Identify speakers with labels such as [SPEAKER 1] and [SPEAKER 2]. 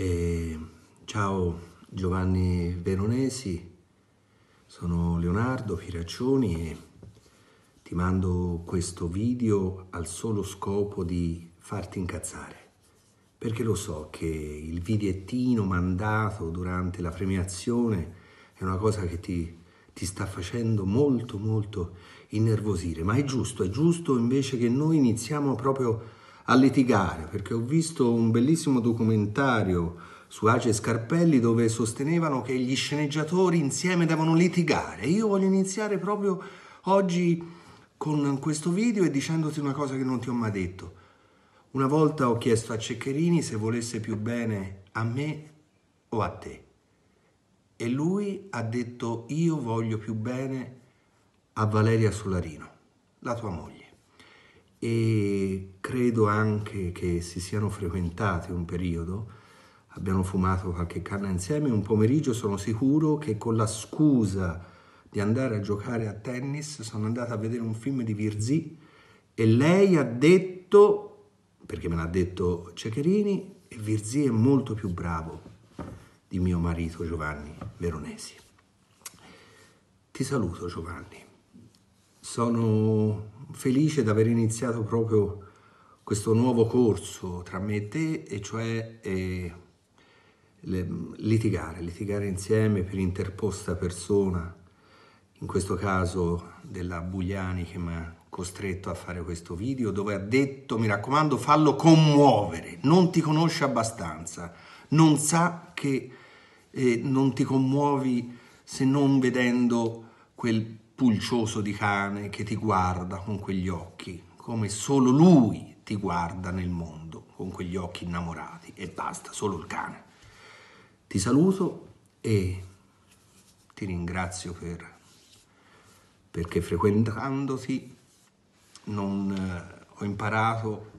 [SPEAKER 1] E ciao Giovanni Veronesi, sono Leonardo Firaccioni e ti mando questo video al solo scopo di farti incazzare, perché lo so che il videttino mandato durante la premiazione è una cosa che ti, ti sta facendo molto molto innervosire, ma è giusto, è giusto invece che noi iniziamo proprio a a litigare, perché ho visto un bellissimo documentario su Ace Scarpelli dove sostenevano che gli sceneggiatori insieme devono litigare. Io voglio iniziare proprio oggi con questo video e dicendoti una cosa che non ti ho mai detto. Una volta ho chiesto a Ceccherini se volesse più bene a me o a te. E lui ha detto io voglio più bene a Valeria Solarino, la tua moglie e credo anche che si siano frequentati un periodo, abbiano fumato qualche canna insieme, un pomeriggio sono sicuro che con la scusa di andare a giocare a tennis sono andata a vedere un film di Virzì e lei ha detto, perché me l'ha detto Ceccherini, e Virzì è molto più bravo di mio marito Giovanni Veronesi. Ti saluto Giovanni. Sono felice di aver iniziato proprio questo nuovo corso tra me e te, e cioè eh, le, litigare, litigare insieme per interposta persona, in questo caso della Bugliani che mi ha costretto a fare questo video, dove ha detto, mi raccomando, fallo commuovere, non ti conosce abbastanza, non sa che eh, non ti commuovi se non vedendo quel pulcioso di cane che ti guarda con quegli occhi, come solo lui ti guarda nel mondo, con quegli occhi innamorati e basta, solo il cane. Ti saluto e ti ringrazio per, perché frequentandoti non, eh, ho imparato